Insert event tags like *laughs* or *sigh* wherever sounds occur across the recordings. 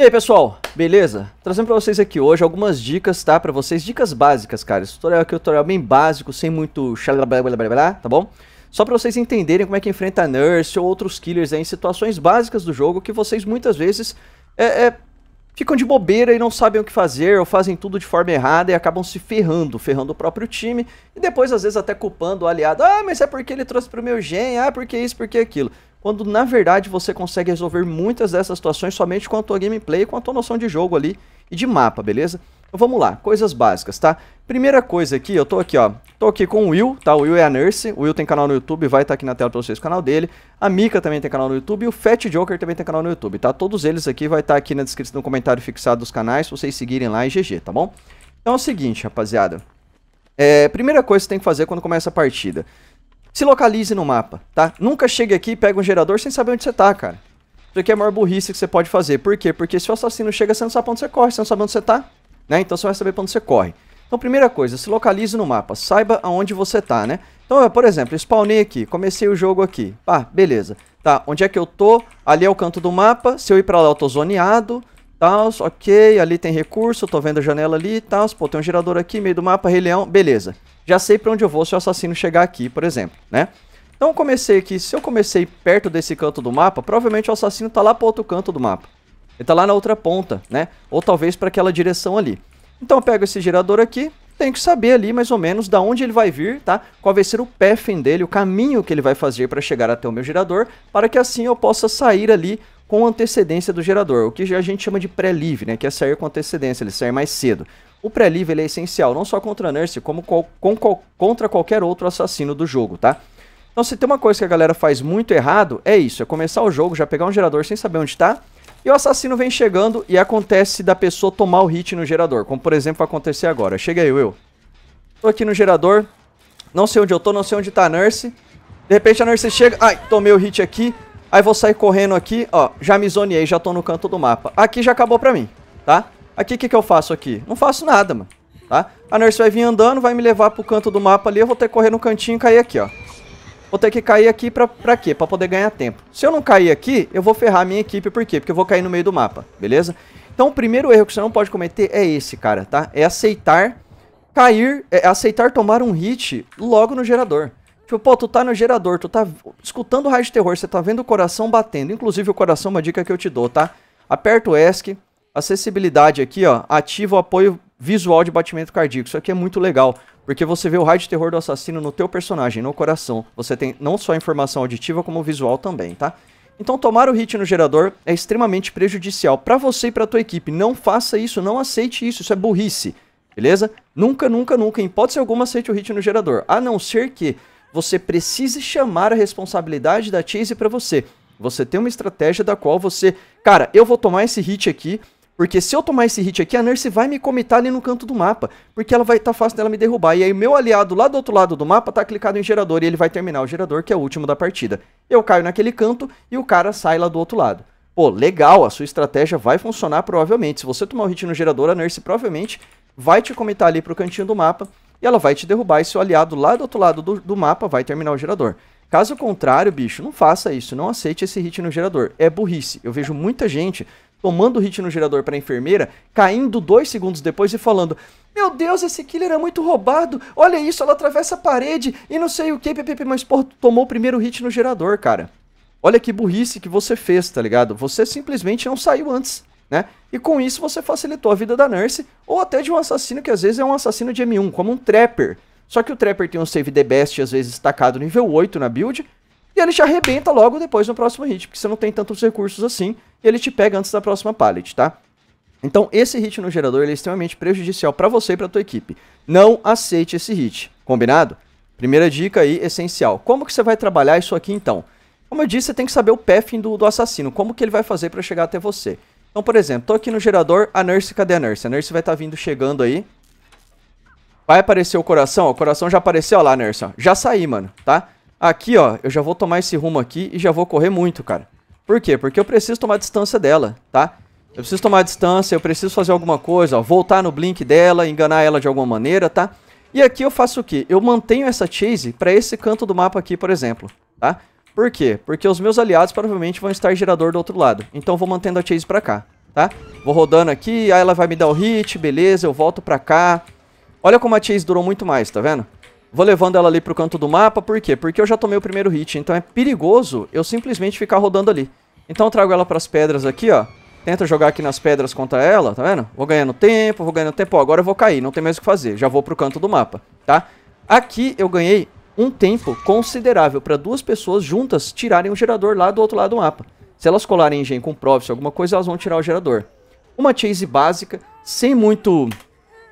E aí pessoal, beleza? Trazendo pra vocês aqui hoje algumas dicas, tá? Pra vocês, dicas básicas, cara. Esse tutorial aqui é um tutorial bem básico, sem muito blá, tá bom? Só pra vocês entenderem como é que enfrenta a Nurse ou outros killers aí, né, em situações básicas do jogo que vocês muitas vezes é, é, ficam de bobeira e não sabem o que fazer ou fazem tudo de forma errada e acabam se ferrando, ferrando o próprio time e depois às vezes até culpando o aliado. Ah, mas é porque ele trouxe pro meu gen, ah, porque isso, porque aquilo quando na verdade você consegue resolver muitas dessas situações somente com a tua gameplay, com a tua noção de jogo ali e de mapa, beleza? Então vamos lá, coisas básicas, tá? Primeira coisa aqui, eu tô aqui, ó, tô aqui com o Will, tá? O Will é a Nurse, o Will tem canal no YouTube, vai estar tá aqui na tela pra vocês o canal dele. A Mika também tem canal no YouTube e o Fat Joker também tem canal no YouTube, tá? Todos eles aqui vai estar tá aqui na descrição, no comentário fixado dos canais, pra vocês seguirem lá e GG, tá bom? Então é o seguinte, rapaziada. É, primeira coisa que você tem que fazer quando começa a partida se localize no mapa, tá? Nunca chegue aqui e pega um gerador sem saber onde você tá, cara. Isso aqui é a maior burrice que você pode fazer. Por quê? Porque se o assassino chega, você não sabe pra onde você corre, você não sabe onde você tá, né? Então você vai saber pra onde você corre. Então, primeira coisa, se localize no mapa, saiba aonde você tá, né? Então, eu, por exemplo, spawnei aqui, comecei o jogo aqui. Pá, beleza. Tá, onde é que eu tô? Ali é o canto do mapa, se eu ir pra lá eu tô zoneado, tal, ok, ali tem recurso, tô vendo a janela ali, tal, pô, tem um gerador aqui, meio do mapa, rei leão, beleza já sei para onde eu vou se o assassino chegar aqui, por exemplo, né? Então comecei aqui, se eu comecei perto desse canto do mapa, provavelmente o assassino tá lá pro outro canto do mapa. Ele tá lá na outra ponta, né? Ou talvez para aquela direção ali. Então eu pego esse gerador aqui, tenho que saber ali mais ou menos da onde ele vai vir, tá? Qual vai ser o pathing dele, o caminho que ele vai fazer para chegar até o meu gerador, para que assim eu possa sair ali com antecedência do gerador, o que a gente chama de pré-live, né? Que é sair com antecedência, ele sair mais cedo. O pré-live é essencial, não só contra a Nurse, como co com co contra qualquer outro assassino do jogo, tá? Então se tem uma coisa que a galera faz muito errado, é isso, é começar o jogo, já pegar um gerador sem saber onde tá, e o assassino vem chegando e acontece da pessoa tomar o hit no gerador, como por exemplo vai acontecer agora. Chega aí, Will. Tô aqui no gerador, não sei onde eu tô, não sei onde tá a Nurse. De repente a Nurse chega, ai, tomei o hit aqui, aí vou sair correndo aqui, ó, já me zoneei, já tô no canto do mapa. Aqui já acabou pra mim, tá? Aqui, o que, que eu faço aqui? Não faço nada, mano. Tá? A nurse vai vir andando, vai me levar pro canto do mapa ali. Eu vou ter que correr no cantinho e cair aqui, ó. Vou ter que cair aqui pra, pra quê? Pra poder ganhar tempo. Se eu não cair aqui, eu vou ferrar a minha equipe. Por quê? Porque eu vou cair no meio do mapa, beleza? Então, o primeiro erro que você não pode cometer é esse, cara, tá? É aceitar cair... É aceitar tomar um hit logo no gerador. Tipo, pô, tu tá no gerador, tu tá escutando o raio de terror, você tá vendo o coração batendo. Inclusive, o coração é uma dica que eu te dou, tá? Aperta o ESC, Acessibilidade aqui, ó, ativa o apoio visual de batimento cardíaco. Isso aqui é muito legal, porque você vê o raio de terror do assassino no teu personagem, no coração. Você tem não só informação auditiva, como visual também, tá? Então tomar o hit no gerador é extremamente prejudicial para você e para tua equipe. Não faça isso, não aceite isso, isso é burrice. Beleza? Nunca, nunca, nunca, em hipótese alguma, aceite o hit no gerador. A não ser que você precise chamar a responsabilidade da Chase para você. Você tem uma estratégia da qual você, cara, eu vou tomar esse hit aqui, porque se eu tomar esse hit aqui, a Nurse vai me comitar ali no canto do mapa. Porque ela vai estar tá fácil dela me derrubar. E aí meu aliado lá do outro lado do mapa tá clicado em gerador e ele vai terminar o gerador, que é o último da partida. Eu caio naquele canto e o cara sai lá do outro lado. Pô, legal, a sua estratégia vai funcionar provavelmente. Se você tomar o hit no gerador, a Nurse provavelmente vai te comitar ali pro cantinho do mapa e ela vai te derrubar e seu aliado lá do outro lado do, do, mapa vai terminar o gerador. Caso contrário, bicho, não faça isso, não aceite esse hit no gerador. É burrice. Eu vejo muita gente tomando o hit no gerador para a enfermeira, caindo dois segundos depois e falando: Meu Deus, esse killer é muito roubado, olha isso, ela atravessa a parede e não sei o que, pepepe, mas porra, tomou o primeiro hit no gerador, cara. Olha que burrice que você fez, tá ligado? Você simplesmente não saiu antes, né? E com isso você facilitou a vida da Nurse, ou até de um assassino que às vezes é um assassino de M1, como um Trapper. Só que o Trapper tem um save the best às vezes estacado nível 8 na build, e ele te arrebenta logo depois no próximo hit, porque você não tem tantos recursos assim, e ele te pega antes da próxima pallet, tá? Então, esse hit no gerador é extremamente prejudicial para você e para tua equipe. Não aceite esse hit, combinado? Primeira dica aí, essencial. Como que você vai trabalhar isso aqui então? Como eu disse, você tem que saber o pathing do, do assassino, como que ele vai fazer para chegar até você. Então, por exemplo, tô aqui no gerador, a Nurse, cadê a Nurse? A Nurse vai estar tá vindo chegando aí. Vai aparecer o coração, ó, o coração já apareceu, ó lá, Nurse, ó. Já saí, mano, tá? Aqui, ó, eu já vou tomar esse rumo aqui e já vou correr muito, cara. Por quê? Porque eu preciso tomar distância dela, tá? Eu preciso tomar distância, eu preciso fazer alguma coisa, ó, voltar no blink dela, enganar ela de alguma maneira, tá? E aqui eu faço o quê? Eu mantenho essa chase pra esse canto do mapa aqui, por exemplo, tá? Por quê? Porque os meus aliados provavelmente vão estar gerador do outro lado. Então eu vou mantendo a chase pra cá, tá? Vou rodando aqui, aí ela vai me dar o hit, beleza, eu volto pra cá. Olha como a chase durou muito mais, tá vendo? Vou levando ela ali pro canto do mapa, por quê? Porque eu já tomei o primeiro hit, então é perigoso eu simplesmente ficar rodando ali. Então eu trago ela pras pedras aqui, ó. Tenta jogar aqui nas pedras contra ela, tá vendo? Vou ganhando tempo, vou ganhando tempo. Ó, agora eu vou cair, não tem mais o que fazer. Já vou pro canto do mapa, tá? Aqui eu ganhei um tempo considerável para duas pessoas juntas tirarem o gerador lá do outro lado do mapa. Se elas colarem engenho com ou alguma coisa, elas vão tirar o gerador. Uma chase básica, sem muito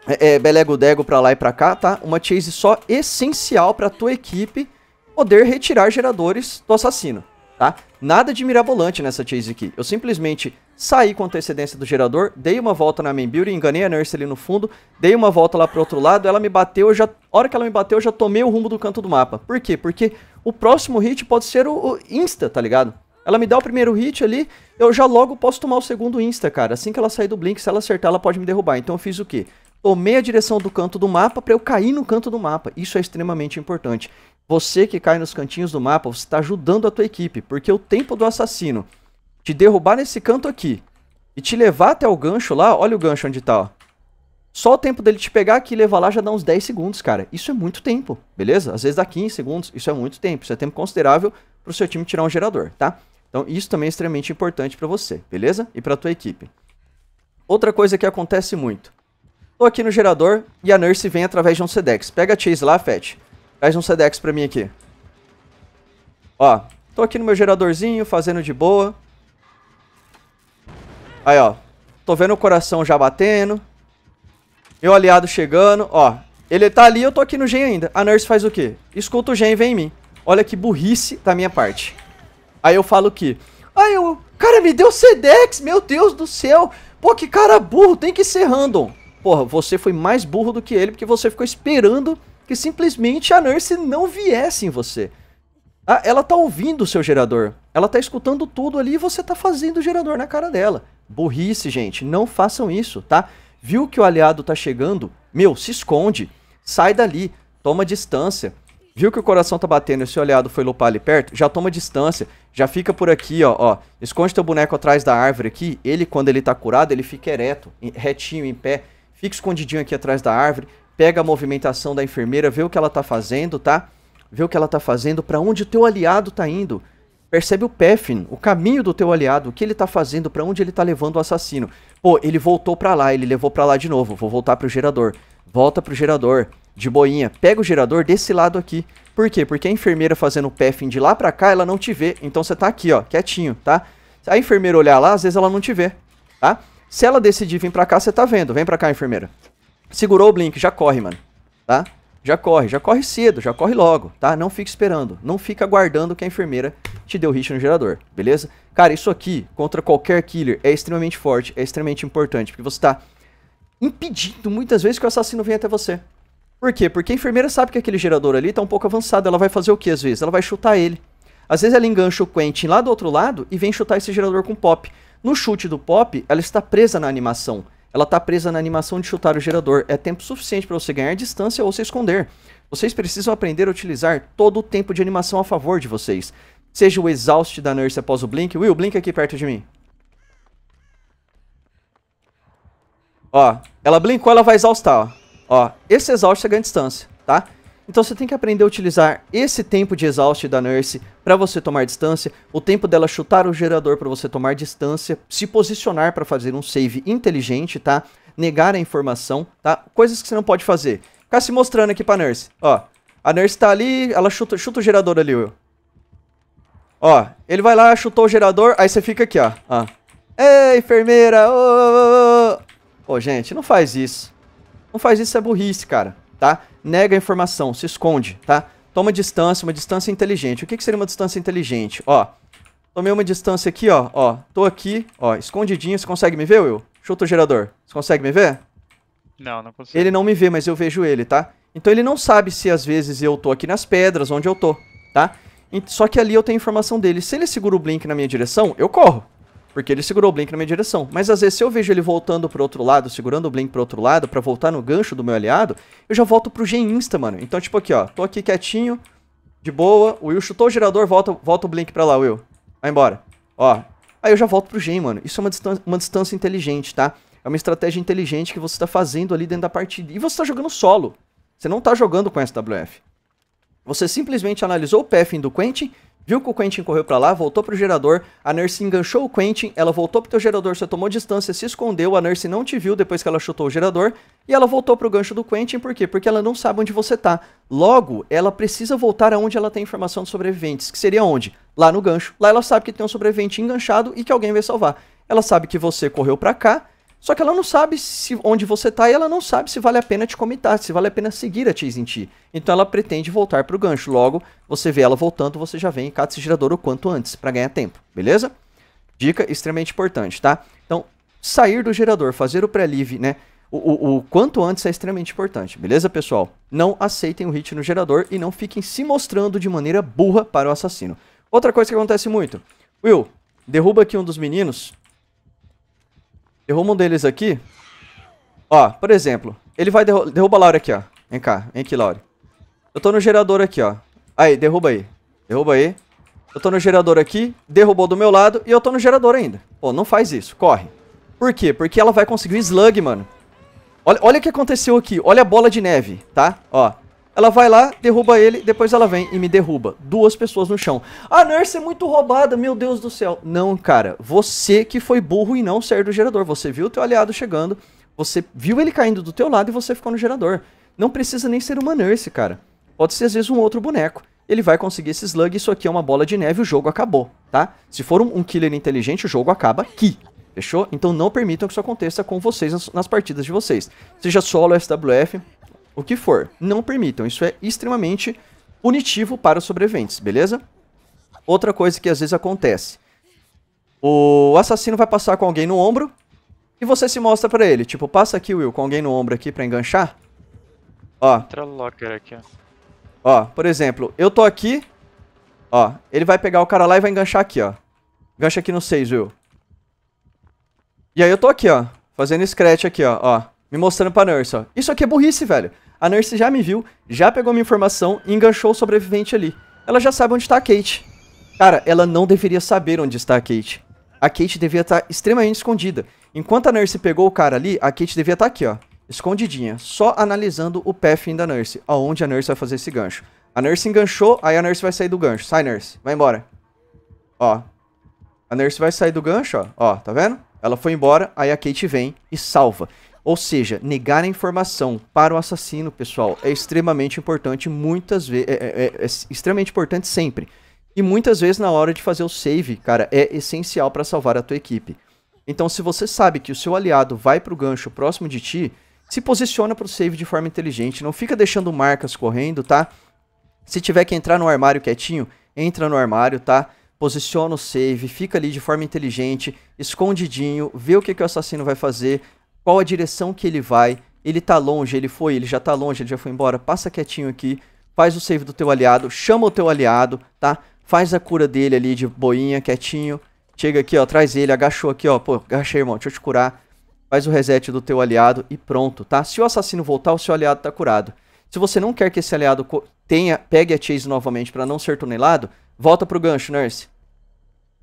é, é belego-dego pra lá e pra cá, tá? Uma chase só essencial pra tua equipe poder retirar geradores do assassino, tá? Nada de mirabolante nessa chase aqui. Eu simplesmente saí com antecedência do gerador, dei uma volta na main building, enganei a nurse ali no fundo, dei uma volta lá pro outro lado, ela me bateu, já, a hora que ela me bateu, eu já tomei o rumo do canto do mapa. Por quê? Porque o próximo hit pode ser o, o insta, tá ligado? Ela me dá o primeiro hit ali, eu já logo posso tomar o segundo insta, cara. Assim que ela sair do blink, se ela acertar, ela pode me derrubar. Então eu fiz o quê? tomei a direção do canto do mapa para eu cair no canto do mapa. Isso é extremamente importante. Você que cai nos cantinhos do mapa, você está ajudando a tua equipe, porque o tempo do assassino te derrubar nesse canto aqui e te levar até o gancho lá, olha o gancho onde tá, ó. Só o tempo dele te pegar aqui e levar lá já dá uns 10 segundos, cara. Isso é muito tempo, beleza? Às vezes dá 15 segundos, isso é muito tempo. Isso é tempo considerável para o seu time tirar um gerador, tá? Então isso também é extremamente importante para você, beleza? E para tua equipe. Outra coisa que acontece muito. Tô aqui no gerador e a Nurse vem através de um Sedex. Pega a Chase lá, Fett. Traz um Sedex pra mim aqui. Ó, tô aqui no meu geradorzinho, fazendo de boa. Aí, ó. Tô vendo o coração já batendo. Meu aliado chegando, ó. Ele tá ali, eu tô aqui no gen ainda. A Nurse faz o quê? Escuta o gen e vem em mim. Olha que burrice da minha parte. Aí eu falo o quê? Aí eu... Cara, me deu Sedex, meu Deus do céu. Pô, que cara burro, tem que ser random. Porra, você foi mais burro do que ele porque você ficou esperando que simplesmente a Nurse não viesse em você. Ah, ela tá ouvindo o seu gerador. Ela tá escutando tudo ali e você tá fazendo o gerador na cara dela. Burrice, gente. Não façam isso, tá? Viu que o aliado tá chegando? Meu, se esconde. Sai dali. Toma distância. Viu que o coração tá batendo e seu aliado foi lupar ali perto? Já toma distância. Já fica por aqui, ó, ó. Esconde teu boneco atrás da árvore aqui. Ele, quando ele tá curado, ele fica ereto, retinho, em pé. Fica escondidinho aqui atrás da árvore. Pega a movimentação da enfermeira, vê o que ela tá fazendo, tá? Vê o que ela tá fazendo, para onde o teu aliado tá indo. Percebe o Pefin? o caminho do teu aliado, o que ele tá fazendo, para onde ele tá levando o assassino. Pô, ele voltou para lá, ele levou para lá de novo. Vou voltar pro gerador. Volta pro gerador, de boinha. Pega o gerador desse lado aqui. Por quê? Porque a enfermeira fazendo o Pefin de lá pra cá, ela não te vê. Então você tá aqui, ó, quietinho, tá? Se a enfermeira olhar lá, às vezes ela não te vê, tá? Se ela decidir vir pra cá, você tá vendo. Vem pra cá, enfermeira. Segurou o blink, já corre, mano. Tá? Já corre, já corre cedo, já corre logo, tá? Não fica esperando, não fica aguardando que a enfermeira te dê o hit no gerador, beleza? Cara, isso aqui, contra qualquer killer, é extremamente forte, é extremamente importante, porque você tá impedindo muitas vezes que o assassino venha até você. Por quê? Porque a enfermeira sabe que aquele gerador ali tá um pouco avançado, ela vai fazer o que às vezes? Ela vai chutar ele. Às vezes ela engancha o Quentin lá do outro lado e vem chutar esse gerador com pop. No chute do pop, ela está presa na animação. Ela está presa na animação de chutar o gerador. É tempo suficiente para você ganhar distância ou se esconder. Vocês precisam aprender a utilizar todo o tempo de animação a favor de vocês. Seja o exaust da Nurse após o Blink. Will, Blink aqui perto de mim. Ó, ela blinkou, ela vai exaustar, ó. Ó, esse exaust você é ganha distância, tá? Então você tem que aprender a utilizar esse tempo de exaust da Nurse para você tomar distância, o tempo dela chutar o gerador para você tomar distância, se posicionar para fazer um save inteligente, tá? Negar a informação, tá? Coisas que você não pode fazer. Ficar se mostrando aqui pra Nurse, ó. A Nurse tá ali, ela chuta, chuta o gerador ali, Will. Ó, ele vai lá, chutou o gerador, aí você fica aqui, ó. ó. Ei, enfermeira! Ô, oh, oh, oh. oh, gente, não faz isso. Não faz isso, é burrice, cara tá? Nega a informação, se esconde, tá? Toma distância, uma distância inteligente. O que, que seria uma distância inteligente? Ó, tomei uma distância aqui, ó, ó. Tô aqui, ó, escondidinho. Você consegue me ver, Will? Chuta o gerador. Você consegue me ver? Não, não consigo. Ele não me vê, mas eu vejo ele, tá? Então ele não sabe se às vezes eu tô aqui nas pedras, onde eu tô, tá? Só que ali eu tenho informação dele. Se ele segura o blink na minha direção, eu corro. Porque ele segurou o Blink na minha direção. Mas às vezes se eu vejo ele voltando pro outro lado, segurando o Blink pro outro lado, para voltar no gancho do meu aliado, eu já volto pro gen insta mano. Então, tipo aqui, ó. Tô aqui quietinho, de boa. O Will chutou o gerador, volta, volta o Blink pra lá, Will. Vai embora. Ó. Aí eu já volto pro Gen, mano. Isso é uma distância, uma distância inteligente, tá? É uma estratégia inteligente que você tá fazendo ali dentro da partida. E você tá jogando solo. Você não tá jogando com SWF. Você simplesmente analisou o path do Quentin viu que o Quentin correu para lá, voltou pro gerador, a Nurse enganchou o Quentin, ela voltou pro teu gerador, você tomou distância, se escondeu, a Nurse não te viu depois que ela chutou o gerador, e ela voltou pro gancho do Quentin, por quê? Porque ela não sabe onde você tá. Logo, ela precisa voltar aonde ela tem informação dos sobreviventes, que seria onde? Lá no gancho. Lá ela sabe que tem um sobrevivente enganchado e que alguém vai salvar. Ela sabe que você correu para cá, só que ela não sabe se, onde você está e ela não sabe se vale a pena te comitar, se vale a pena seguir a Chase em ti. Então ela pretende voltar pro gancho. Logo, você vê ela voltando, você já vem e cata esse gerador o quanto antes, para ganhar tempo, beleza? Dica extremamente importante, tá? Então, sair do gerador, fazer o pré-live, né? O, o, o, quanto antes é extremamente importante, beleza, pessoal? Não aceitem o hit no gerador e não fiquem se mostrando de maneira burra para o assassino. Outra coisa que acontece muito. Will, derruba aqui um dos meninos Derruba um deles aqui. Ó, por exemplo, ele vai derru derruba a Laura aqui, ó. Vem cá, vem aqui, Laura. Eu tô no gerador aqui, ó. Aí, derruba aí. Derruba aí. Eu tô no gerador aqui, derrubou do meu lado e eu tô no gerador ainda. Pô, não faz isso, corre. Por quê? Porque ela vai conseguir o slug, mano. Olha, olha o que aconteceu aqui, olha a bola de neve, tá? Ó, ela vai lá, derruba ele, depois ela vem e me derruba. Duas pessoas no chão. A Nurse é muito roubada, meu Deus do céu. Não, cara, você que foi burro e não saiu do gerador. Você viu o teu aliado chegando, você viu ele caindo do teu lado e você ficou no gerador. Não precisa nem ser uma Nurse, cara. Pode ser às vezes um outro boneco ele vai conseguir esse slug, isso aqui é uma bola de neve, o jogo acabou, tá? Se for um, killer inteligente, o jogo acaba aqui, fechou? Então não permitam que isso aconteça com vocês nas partidas de vocês. Seja solo, SWF, o que for. Não permitam, isso é extremamente punitivo para os sobreviventes, beleza? Outra coisa que às vezes acontece. O assassino vai passar com alguém no ombro e você se mostra para ele. Tipo, passa aqui, Will, com alguém no ombro aqui para enganchar. Ó. Entra locker aqui, ó. Ó, por exemplo, eu tô aqui. Ó, ele vai pegar o cara lá e vai enganchar aqui, ó. Engancha aqui no 6, Will. E aí eu tô aqui, ó. Fazendo scratch aqui, ó. ó me mostrando pra nurse, ó. Isso aqui é burrice, velho. A Nurse já me viu, já pegou minha informação e enganchou o sobrevivente ali. Ela já sabe onde está a Kate. Cara, ela não deveria saber onde está a Kate. A Kate devia estar tá extremamente escondida. Enquanto a Nurse pegou o cara ali, a Kate devia estar tá aqui, ó. Escondidinha, só analisando o path da Nurse, aonde a Nurse vai fazer esse gancho. A Nurse enganchou, aí a Nurse vai sair do gancho. Sai, Nurse. Vai embora. Ó. A Nurse vai sair do gancho, ó. Ó, tá vendo? Ela foi embora, aí a Kate vem e salva. Ou seja, negar a informação para o assassino, pessoal, é extremamente importante muitas vezes. É, é, é, é, extremamente importante sempre. E muitas vezes na hora de fazer o save, cara, é essencial para salvar a tua equipe. Então, se você sabe que o seu aliado vai para o gancho próximo de ti, se posiciona para o save de forma inteligente. Não fica deixando marcas correndo, tá? Se tiver que entrar no armário quietinho, entra no armário, tá? posiciona o save, fica ali de forma inteligente, escondidinho, vê o que, que o assassino vai fazer, qual a direção que ele vai, ele tá longe, ele foi, ele já tá longe, ele já foi embora, passa quietinho aqui, faz o save do teu aliado, chama o teu aliado, tá? Faz a cura dele ali de boinha, quietinho, chega aqui, ó, traz ele, agachou aqui, ó, pô, agachei, irmão, deixa eu te curar, faz o reset do teu aliado e pronto, tá? Se o assassino voltar, o seu aliado tá curado. Se você não quer que esse aliado tenha, pegue a chase novamente para não ser tunelado, volta pro gancho, Nurse.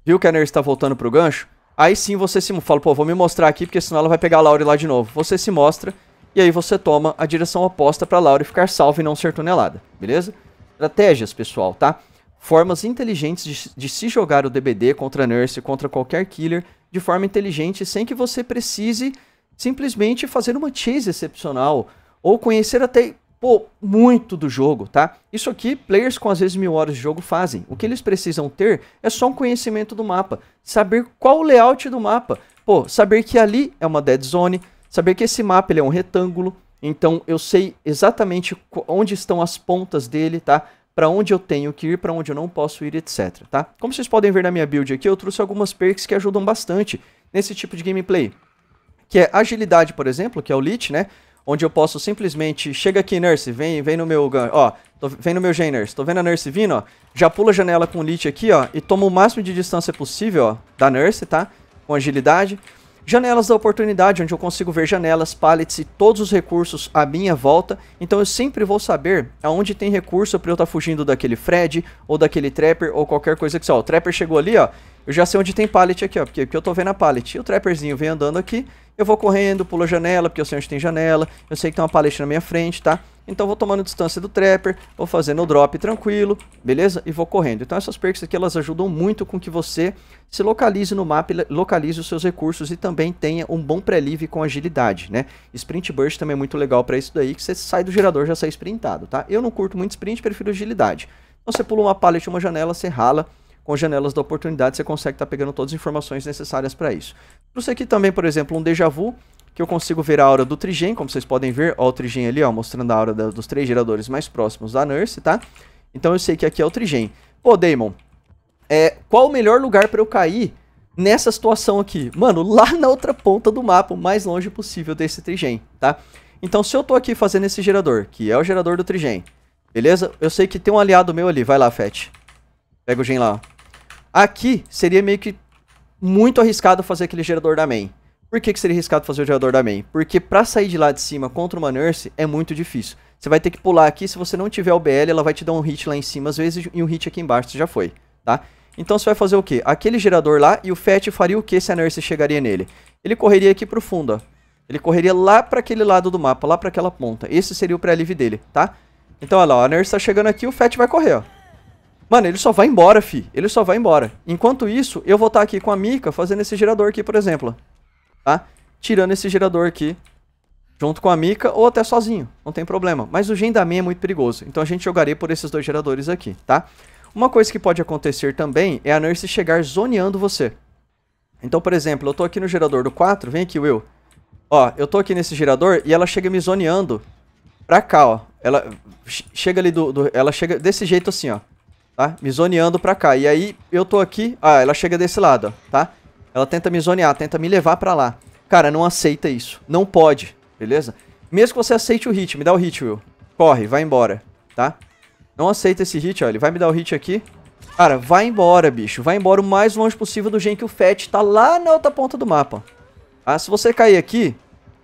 Viu que a Nurse tá voltando pro gancho? Aí sim você se fala, pô, vou me mostrar aqui, porque senão ela vai pegar a Laure lá de novo. Você se mostra, e aí você toma a direção oposta pra Laure ficar salva e não ser tunelada, beleza? Estratégias, pessoal, tá? Formas inteligentes de, de se jogar o DBD contra a Nurse, contra qualquer killer, de forma inteligente, sem que você precise simplesmente fazer uma chase excepcional, ou conhecer até pô, muito do jogo, tá? Isso aqui, players com às vezes mil horas de jogo fazem. O que eles precisam ter é só um conhecimento do mapa, saber qual o layout do mapa. Pô, saber que ali é uma dead zone, saber que esse mapa ele é um retângulo, então eu sei exatamente onde estão as pontas dele, tá? Para onde eu tenho que ir, para onde eu não posso ir, etc, tá? Como vocês podem ver na minha build aqui, eu trouxe algumas perks que ajudam bastante nesse tipo de gameplay. Que é agilidade, por exemplo, que é o Lich, né? onde eu posso simplesmente, chega aqui, Nurse, vem, vem no meu, ó, tô, vem no meu Gen, Nurse, tô vendo a Nurse vindo, ó, já pula a janela com o Lich aqui, ó, e toma o máximo de distância possível, ó, da Nurse, tá, com agilidade. Janelas da oportunidade, onde eu consigo ver janelas, pallets e todos os recursos à minha volta, então eu sempre vou saber aonde tem recurso pra eu estar tá fugindo daquele Fred, ou daquele Trapper, ou qualquer coisa que seja, ó, o Trapper chegou ali, ó, eu já sei onde tem pallet aqui, ó. Porque, porque eu tô vendo a pallet. E o trapperzinho vem andando aqui. Eu vou correndo, pulo a janela, porque eu sei onde tem janela. Eu sei que tem uma pallet na minha frente, tá? Então vou tomando distância do trapper, vou fazendo o drop tranquilo, beleza? E vou correndo. Então essas perks aqui, elas ajudam muito com que você se localize no mapa, localize os seus recursos e também tenha um bom pré-live com agilidade, né? Sprint Burst também é muito legal para isso daí, que você sai do gerador já sai sprintado, tá? Eu não curto muito sprint, prefiro agilidade. Então você pula uma pallet, uma janela, você rala, com janelas da oportunidade, você consegue estar tá pegando todas as informações necessárias para isso. Trouxe aqui também, por exemplo, um déjà vu, que eu consigo ver a aura do trigem, como vocês podem ver, ó, o trigem ali, ó, mostrando a aura da, dos três geradores mais próximos da Nurse, tá? Então eu sei que aqui é o trigem. Pô, Damon, é, qual o melhor lugar para eu cair nessa situação aqui? Mano, *laughs* lá na outra ponta do mapa, o mais longe possível desse trigem, tá? Então se eu tô aqui fazendo esse gerador, que é o gerador do trigem, beleza? Eu sei que tem um aliado meu ali, vai lá, Fett. Pega o Gen lá, ó. Aqui seria meio que muito arriscado fazer aquele gerador da main. Por que, que seria arriscado fazer o gerador da main? Porque pra sair de lá de cima contra uma Nurse é muito difícil. Você vai ter que pular aqui, se você não tiver o BL, ela vai te dar um hit lá em cima às vezes e um hit aqui embaixo, você já foi, tá? Então você vai fazer o quê? Aquele gerador lá e o Fat faria o quê se a Nurse chegaria nele? Ele correria aqui pro fundo, ó. Ele correria lá pra aquele lado do mapa, lá pra aquela ponta. Esse seria o pré alive dele, tá? Então olha lá, ó, a Nurse tá chegando aqui, o Fat vai correr, ó. Mano, ele só vai embora, fi. Ele só vai embora. Enquanto isso, eu vou estar tá aqui com a Mika fazendo esse gerador aqui, por exemplo. Tá? Tirando esse gerador aqui. Junto com a Mika ou até sozinho. Não tem problema. Mas o Gendamin é muito perigoso. Então a gente jogaria por esses dois geradores aqui, tá? Uma coisa que pode acontecer também é a Nurse chegar zoneando você. Então, por exemplo, eu tô aqui no gerador do 4. Vem aqui, Will. Ó, eu tô aqui nesse gerador e ela chega me zoneando pra cá, ó. Ela chega ali do... do ela chega desse jeito assim, ó tá? Me zoneando pra cá. E aí eu tô aqui, ah, ela chega desse lado, ó, tá? Ela tenta me zonear, tenta me levar pra lá. Cara, não aceita isso. Não pode, beleza? Mesmo que você aceite o hit, me dá o hit, Will. Corre, vai embora, tá? Não aceita esse hit, ó. Ele vai me dar o hit aqui. Cara, vai embora, bicho. Vai embora o mais longe possível do gen que o Fat tá lá na outra ponta do mapa. Ah, se você cair aqui,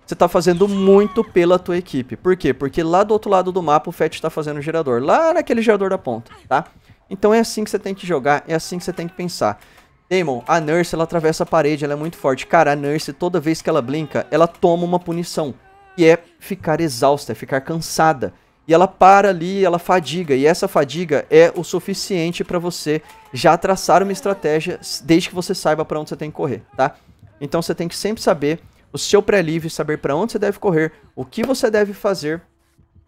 você tá fazendo muito pela tua equipe. Por quê? Porque lá do outro lado do mapa o Fat tá fazendo o gerador. Lá naquele gerador da ponta, tá? Então é assim que você tem que jogar, é assim que você tem que pensar. Damon, a Nurse, ela atravessa a parede, ela é muito forte. Cara, a Nurse, toda vez que ela blinka, ela toma uma punição. Que é ficar exausta, é ficar cansada. E ela para ali, ela fadiga. E essa fadiga é o suficiente para você já traçar uma estratégia, desde que você saiba para onde você tem que correr, tá? Então você tem que sempre saber o seu pré-livre, saber para onde você deve correr, o que você deve fazer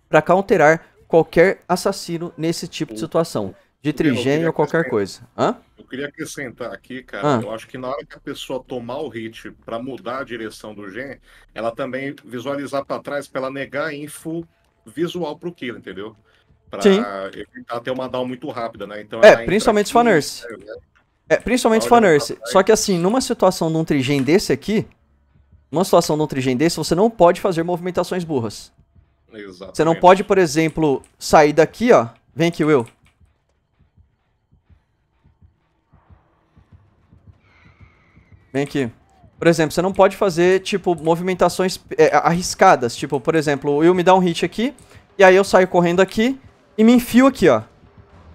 para counterar qualquer assassino nesse tipo de situação. De trigênio ou qualquer coisa. Hã? Eu queria acrescentar aqui, cara, eu acho que na hora que a pessoa tomar o hit para mudar a direção do gen, ela também visualizar para trás para ela negar a info visual pro kill, entendeu? Pra Sim. evitar ter uma down muito rápida, né? Então, é, principalmente os faners. Né, né? É, principalmente faners. Só que assim, numa situação de um trigen desse aqui, numa situação de um trigen desse, você não pode fazer movimentações burras. Exatamente. Você não pode, por exemplo, sair daqui, ó. Vem aqui, Will. Vem aqui. Por exemplo, você não pode fazer, tipo, movimentações é, arriscadas. Tipo, por exemplo, o Will me dá um hit aqui, e aí eu saio correndo aqui e me enfio aqui, ó.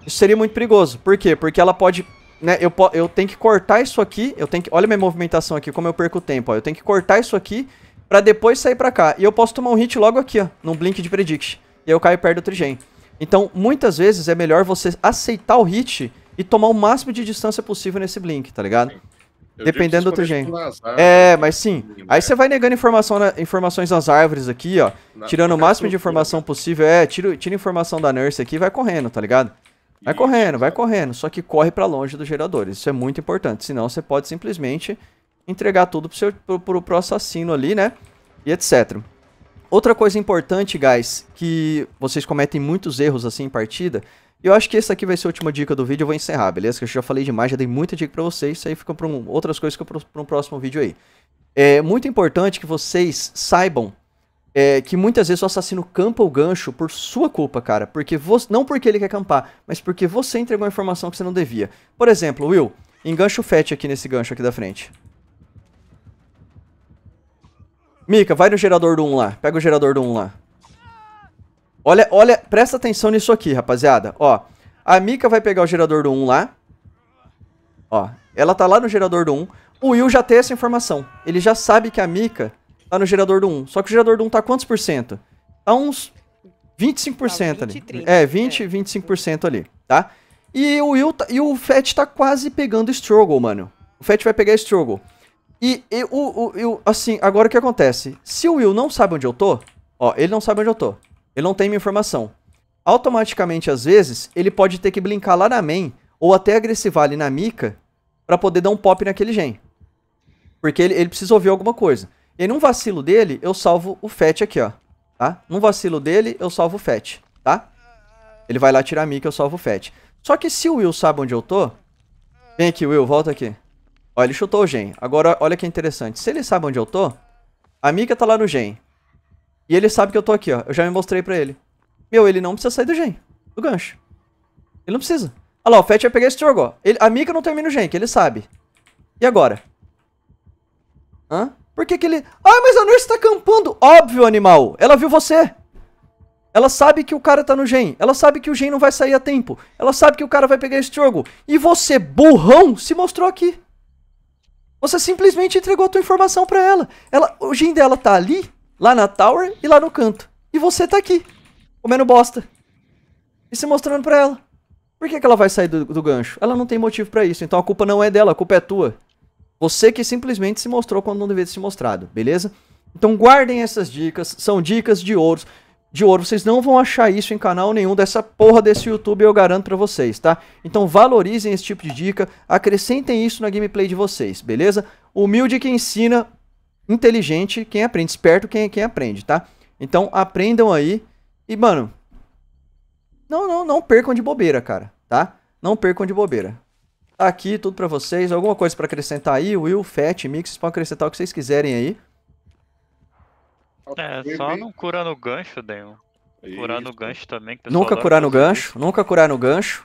Isso seria muito perigoso. Por quê? Porque ela pode... Né, eu, eu tenho que cortar isso aqui, eu tenho que... Olha minha movimentação aqui, como eu perco tempo, ó. Eu tenho que cortar isso aqui pra depois sair pra cá. E eu posso tomar um hit logo aqui, ó, num blink de predict. E aí eu caio perto do trigem. Então, muitas vezes é melhor você aceitar o hit e tomar o máximo de distância possível nesse blink, tá ligado? Eu Dependendo do outro gênio. É, mas né? sim. Aí né? você vai negando informação na, informações nas árvores aqui, ó. Na, tirando o máximo de informação né? possível. É, tira, tira informação da nurse aqui e vai correndo, tá ligado? Vai correndo, vai correndo. Só que corre para longe dos geradores. Isso é muito importante. Senão você pode simplesmente entregar tudo pro, seu, pro, pro, pro assassino ali, né? E etc. Outra coisa importante, guys, que vocês cometem muitos erros assim em partida eu acho que essa aqui vai ser a última dica do vídeo, eu vou encerrar, beleza? Que eu já falei demais, já dei muita dica pra vocês, isso aí fica pra um, outras coisas que pra um próximo vídeo aí. É muito importante que vocês saibam é, que muitas vezes o assassino campa o gancho por sua culpa, cara. Porque você, não porque ele quer campar, mas porque você entregou a informação que você não devia. Por exemplo, Will, engancha o Fetch aqui nesse gancho aqui da frente. Mika, vai no gerador do 1 lá. Pega o gerador do 1 lá. Olha, olha, presta atenção nisso aqui, rapaziada. Ó, a Mika vai pegar o gerador do 1 lá. Ó, ela tá lá no gerador do 1. O Will já tem essa informação. Ele já sabe que a Mika tá no gerador do 1. Só que o gerador do 1 tá quantos por cento? Tá uns 25% tá, 20, ali. 30, é, 20, é. 25% ali, tá? E o Will tá, e o Fett tá quase pegando Struggle, mano. O Fett vai pegar Struggle. E, e o, o, assim, agora o que acontece? Se o Will não sabe onde eu tô, ó, ele não sabe onde eu tô. Ele não tem minha informação. Automaticamente, às vezes, ele pode ter que blinkar lá na main ou até agressivar ali na mica para poder dar um pop naquele gen. Porque ele, ele precisa ouvir alguma coisa. E num vacilo dele, eu salvo o Fat aqui, ó. Tá? Num vacilo dele, eu salvo o Fat, tá? Ele vai lá tirar a mica, eu salvo o Fat. Só que se o Will sabe onde eu tô... Vem aqui, Will, volta aqui. Ó, ele chutou o gen. Agora, olha que interessante. Se ele sabe onde eu tô, a mica tá lá no gen. E ele sabe que eu tô aqui, ó. Eu já me mostrei pra ele. Meu, ele não precisa sair do gen. Do gancho. Ele não precisa. Olha lá, o Fett vai pegar esse jogo, ó. Ele, a Mika não termina o gen, que ele sabe. E agora? Hã? Por que que ele... Ah, mas a Nurse tá campando. Óbvio, animal! Ela viu você! Ela sabe que o cara tá no gen. Ela sabe que o gen não vai sair a tempo. Ela sabe que o cara vai pegar esse jogo. E você, burrão, se mostrou aqui. Você simplesmente entregou a tua informação pra ela. ela o gen dela tá ali, Lá na tower e lá no canto. E você tá aqui, comendo bosta. E se mostrando pra ela. Por que, que ela vai sair do, do gancho? Ela não tem motivo para isso, então a culpa não é dela, a culpa é tua. Você que simplesmente se mostrou quando não devia ter se mostrado, beleza? Então guardem essas dicas, são dicas de ouro. De ouro, vocês não vão achar isso em canal nenhum dessa porra desse YouTube, eu garanto pra vocês, tá? Então valorizem esse tipo de dica, acrescentem isso na gameplay de vocês, beleza? Humilde que ensina, inteligente quem aprende, esperto quem, quem aprende, tá? Então aprendam aí e, mano, não, não, não percam de bobeira, cara, tá? Não percam de bobeira. Tá aqui tudo para vocês, alguma coisa para acrescentar aí, Will, Fat, Mix, para acrescentar o que vocês quiserem aí. É, só não curar no gancho, Daniel. Curar no gancho também. nunca curar no gancho, nunca curar no gancho.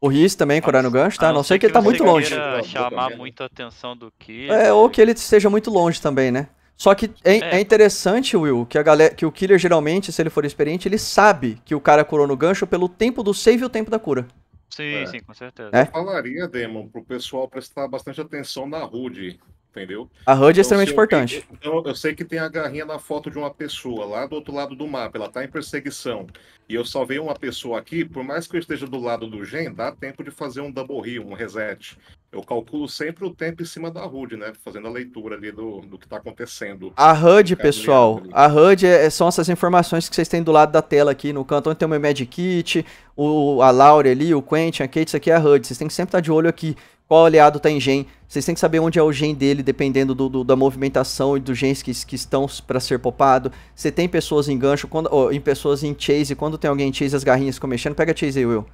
O Riz também, curar no gancho, tá? A não, não ser que, que ele tá muito longe. chamar muito a atenção do Killer. É, ou que ele esteja muito longe também, né? Só que é, é, é interessante, Will, que, a galera, que o Killer geralmente, se ele for experiente, ele sabe que o cara curou no gancho pelo tempo do save e o tempo da cura. Sim, é. sim, com certeza. É? Eu falaria, Demon, pro pessoal prestar bastante atenção na Rude entendeu? A HUD é então, extremamente eu, importante. Então, eu sei que tem a garrinha na foto de uma pessoa lá do outro lado do mapa, ela está em perseguição. E eu salvei uma pessoa aqui, por mais que eu esteja do lado do gen, dá tempo de fazer um double heal, um reset. Eu calculo sempre o tempo em cima da HUD, né? Fazendo a leitura ali do, do que está acontecendo. A HUD, pessoal, a HUD é, é, são essas informações que vocês têm do lado da tela aqui no canto, onde tem o meu Magic Kit, o, a Laura ali, o Quentin, a Kate, isso aqui é a HUD. Vocês têm que sempre estar tá de olho aqui qual aliado tá em gen. Vocês têm que saber onde é o gen dele, dependendo do, do da movimentação e dos gens que, que estão para ser popado. Você tem pessoas em gancho, quando, oh, em pessoas em chase, quando tem alguém em chase, as garrinhas ficam mexendo. Pega chase aí, Will.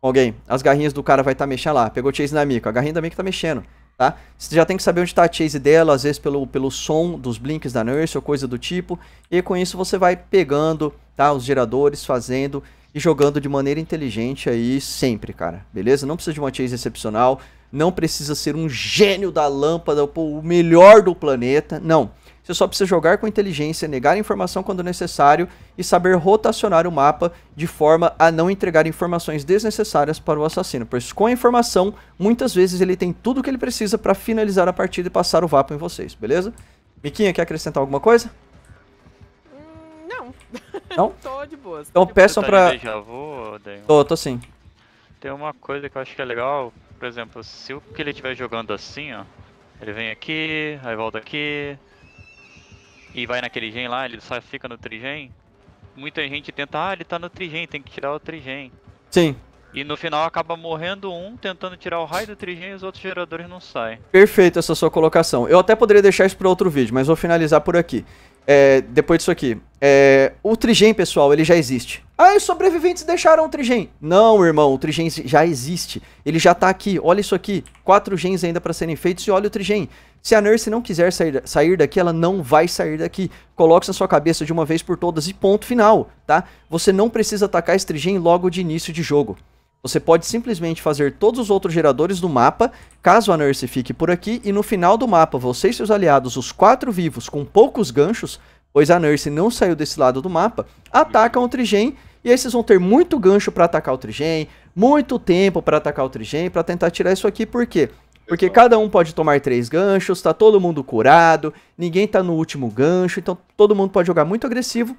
Alguém, as garrinhas do cara vai estar tá mexendo lá. Pegou chase na amiga. a garrinha da amiga tá mexendo, tá? Você já tem que saber onde tá a chase dela, às vezes pelo, pelo som dos blinks da nurse ou coisa do tipo. E com isso você vai pegando, tá? Os geradores, fazendo e jogando de maneira inteligente aí sempre, cara. Beleza? Não precisa de uma chase excepcional não precisa ser um gênio da lâmpada ou o melhor do planeta, não. Você só precisa jogar com inteligência, negar informação quando necessário e saber rotacionar o mapa de forma a não entregar informações desnecessárias para o assassino, pois com a informação, muitas vezes ele tem tudo o que ele precisa para finalizar a partida e passar o vapo em vocês, beleza? Miquinha, quer acrescentar alguma coisa? Hum, não. *laughs* Não? tô de boa. Então peçam boa. pra... já vou, Tô, tô sim. Tem uma coisa que eu acho que é legal por exemplo, se o que ele estiver jogando assim, ó, ele vem aqui, aí volta aqui, e vai naquele gen lá, ele só fica no trigen. Muita gente tenta, ah, ele tá no trigen, tem que tirar o trigen. Sim. E no final acaba morrendo um tentando tirar o raio do trigen e os outros geradores não saem. Perfeito essa sua colocação. Eu até poderia deixar isso para outro vídeo, mas vou finalizar por aqui. É, depois disso aqui. É, o trigen, pessoal, ele já existe. Ah, os sobreviventes deixaram o Trigen. Não, irmão, o Trigen já existe. Ele já tá aqui. Olha isso aqui. Quatro gens ainda para serem feitos e olha o Trigen. Se a Nurse não quiser sair, sair daqui, ela não vai sair daqui. Coloque isso na sua cabeça de uma vez por todas e ponto final, tá? Você não precisa atacar esse Trigen logo de início de jogo. Você pode simplesmente fazer todos os outros geradores do mapa, caso a Nurse fique por aqui, e no final do mapa, você e seus aliados, os quatro vivos, com poucos ganchos, pois a Nurse não saiu desse lado do mapa, atacam o Trigen e aí vocês vão ter muito gancho para atacar o Trigem, muito tempo para atacar o Trigem, para tentar tirar isso aqui, por quê? Porque cada um pode tomar três ganchos, tá todo mundo curado, ninguém tá no último gancho, então todo mundo pode jogar muito agressivo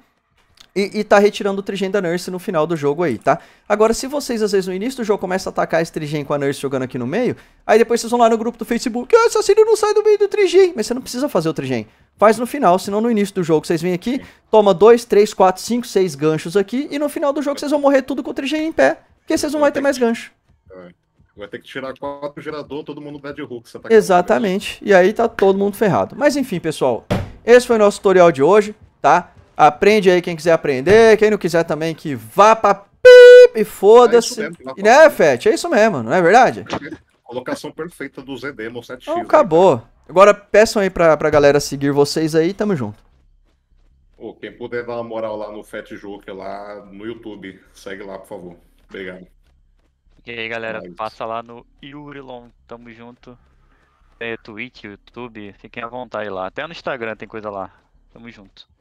e, e tá retirando o Trigen da Nurse no final do jogo aí, tá? Agora, se vocês, às vezes, no início do jogo começam a atacar esse Trigen com a Nurse jogando aqui no meio, aí depois vocês vão lá no grupo do Facebook, o ah, assassino não sai do meio do Trigen. Mas você não precisa fazer o Trigen. Faz no final, senão no início do jogo vocês vêm aqui, toma 2, 3, 4, 5, 6 ganchos aqui, e no final do jogo vocês vão morrer tudo com o Trigen em pé, porque vocês não vão ter mais gancho. É, vai ter que tirar quatro gerador, todo mundo vai de Hulk. Tá Exatamente. E aí tá todo mundo ferrado. Mas enfim, pessoal. Esse foi o nosso tutorial de hoje, tá? Aprende aí quem quiser aprender, quem não quiser também que vá pra pip e foda-se. É e né, Fete? É isso mesmo, não é verdade? *laughs* Colocação perfeita do Zedemo 7x. Então, né, acabou. Agora peçam aí pra, pra galera seguir vocês aí, tamo junto. Pô, quem puder dar uma moral lá no Fat Joker, lá no YouTube, segue lá, por favor. Obrigado. E aí, galera, Mas... passa lá no Yurilon, tamo junto. É, Twitch, YouTube, fiquem à vontade lá. Até no Instagram tem coisa lá. Tamo junto.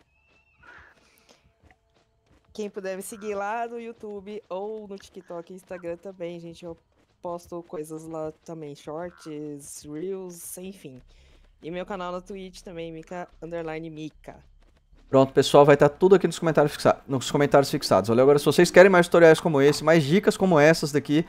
Quem puder me seguir lá no YouTube ou no TikTok e Instagram também, gente. Eu posto coisas lá também, shorts, reels, enfim. E meu canal na Twitch também, Mika Underline Mika. Pronto, pessoal, vai estar tudo aqui nos comentários, fixa... nos comentários fixados. Olha, agora se vocês querem mais tutoriais como esse, mais dicas como essas daqui,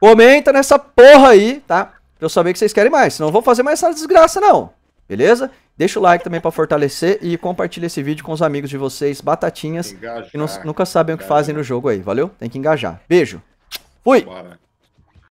comenta nessa porra aí, tá? Pra eu saber que vocês querem mais, senão eu vou fazer mais essa desgraça, não. Beleza? Deixa o like também para fortalecer e compartilha esse vídeo com os amigos de vocês, batatinhas, engajar, que não, nunca sabem o que fazem no jogo aí, valeu? Tem que engajar. Beijo. Fui! Bora.